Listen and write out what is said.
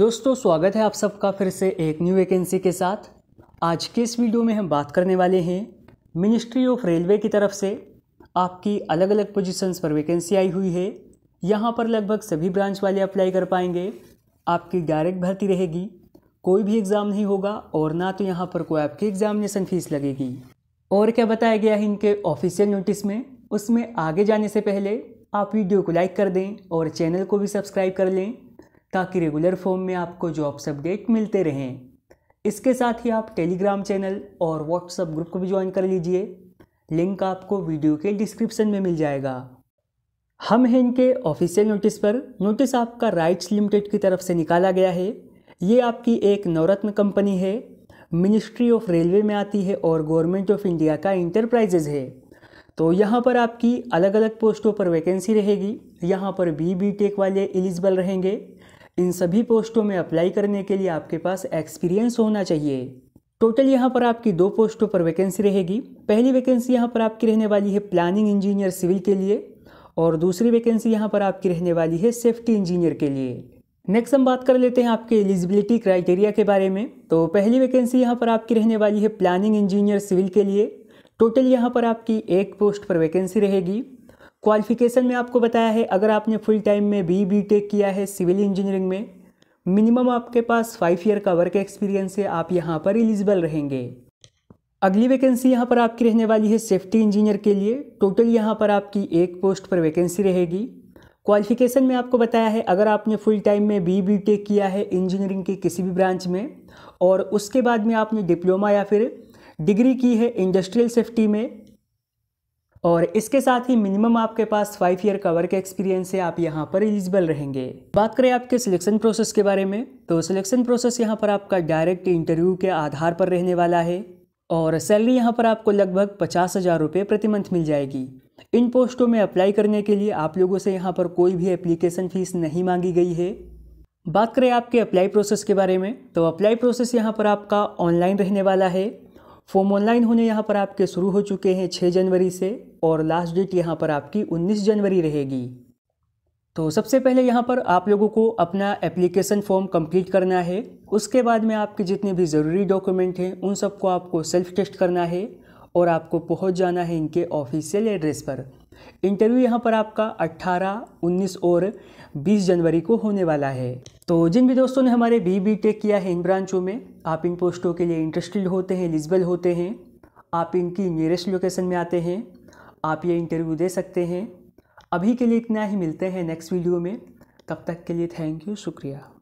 दोस्तों स्वागत है आप सबका फिर से एक न्यू वैकेंसी के साथ आज के इस वीडियो में हम बात करने वाले हैं मिनिस्ट्री ऑफ रेलवे की तरफ से आपकी अलग अलग पोजीशंस पर वैकेंसी आई हुई है यहाँ पर लगभग सभी ब्रांच वाले अप्लाई कर पाएंगे आपकी डायरेक्ट भर्ती रहेगी कोई भी एग्ज़ाम नहीं होगा और ना तो यहाँ पर कोई आपकी एग्ज़ामिनेसन फ़ीस लगेगी और क्या बताया गया है इनके ऑफिशियल नोटिस में उसमें आगे जाने से पहले आप वीडियो को लाइक कर दें और चैनल को भी सब्सक्राइब कर लें ताकि रेगुलर फॉर्म में आपको जॉब्स अपडेट मिलते रहें इसके साथ ही आप टेलीग्राम चैनल और व्हाट्सएप ग्रुप को भी ज्वाइन कर लीजिए लिंक आपको वीडियो के डिस्क्रिप्शन में मिल जाएगा हम हैं इनके ऑफिशियल नोटिस पर नोटिस आपका राइट्स लिमिटेड की तरफ से निकाला गया है ये आपकी एक नवरत्न कंपनी है मिनिस्ट्री ऑफ रेलवे में आती है और गवर्नमेंट ऑफ इंडिया का इंटरप्राइजेज है तो यहाँ पर आपकी अलग अलग पोस्टों पर वैकेंसी रहेगी यहाँ पर बी बी टेक वाले एलिजिबल रहेंगे इन सभी पोस्टों में अप्लाई करने के लिए आपके पास एक्सपीरियंस होना चाहिए टोटल यहाँ पर आपकी दो पोस्टों पर वैकेंसी रहेगी पहली वैकेंसी यहाँ पर आपकी रहने वाली है प्लानिंग इंजीनियर सिविल के लिए और दूसरी वैकेंसी यहाँ पर आपकी रहने वाली है सेफ्टी इंजीनियर के लिए नेक्स्ट हम बात कर लेते हैं आपके एलिजिबिलिटी क्राइटेरिया के बारे में तो पहली वैकेंसी यहाँ पर आपकी रहने वाली है प्लानिंग इंजीनियर सिविल के लिए टोटल यहाँ पर आपकी एक पोस्ट पर वैकेंसी रहेगी क्वालिफिकेशन में आपको बताया है अगर आपने फुल टाइम में बी बी टेक किया है सिविल इंजीनियरिंग में मिनिमम आपके पास फाइव ईयर का वर्क एक्सपीरियंस है आप यहाँ पर एलिजिबल रहेंगे अगली वैकेंसी यहाँ पर आपकी रहने वाली है सेफ्टी इंजीनियर के लिए टोटल यहाँ पर आपकी एक पोस्ट पर वैकेंसी रहेगी क्वालिफिकेशन में आपको बताया है अगर आपने फुल टाइम में बी बी टेक किया है इंजीनियरिंग के किसी भी ब्रांच में और उसके बाद में आपने डिप्लोमा या फिर डिग्री की है इंडस्ट्रियल सेफ्टी में और इसके साथ ही मिनिमम आपके पास फाइव ईयर का वर्क एक्सपीरियंस है आप यहाँ पर एलिजिबल रहेंगे बात करें आपके सिलेक्शन प्रोसेस के बारे में तो सिलेक्शन प्रोसेस यहाँ पर आपका डायरेक्ट इंटरव्यू के आधार पर रहने वाला है और सैलरी यहाँ पर आपको लगभग पचास हज़ार रुपये प्रति मंथ मिल जाएगी इन पोस्टों में अप्लाई करने के लिए आप लोगों से यहाँ पर कोई भी एप्लीकेशन फ़ीस नहीं मांगी गई है बात करें आपके अप्लाई प्रोसेस के बारे में तो अप्लाई प्रोसेस यहाँ पर आपका ऑनलाइन रहने वाला है फॉर्म ऑनलाइन होने यहाँ पर आपके शुरू हो चुके हैं छः जनवरी से और लास्ट डेट यहाँ पर आपकी उन्नीस जनवरी रहेगी तो सबसे पहले यहाँ पर आप लोगों को अपना एप्लीकेशन फॉर्म कंप्लीट करना है उसके बाद में आपके जितने भी ज़रूरी डॉक्यूमेंट हैं उन सबको आपको सेल्फ टेस्ट करना है और आपको पहुँच जाना है इनके ऑफिशियल एड्रेस पर इंटरव्यू यहाँ पर आपका 18, 19 और 20 जनवरी को होने वाला है तो जिन भी दोस्तों ने हमारे बी बी टेक किया है इन ब्रांचों में आप इन पोस्टों के लिए इंटरेस्टेड होते हैं एलिजिबल होते हैं आप इनकी नियरेस्ट लोकेशन में आते हैं आप ये इंटरव्यू दे सकते हैं अभी के लिए इतना ही मिलते हैं नेक्स्ट वीडियो में तब तक के लिए थैंक यू शुक्रिया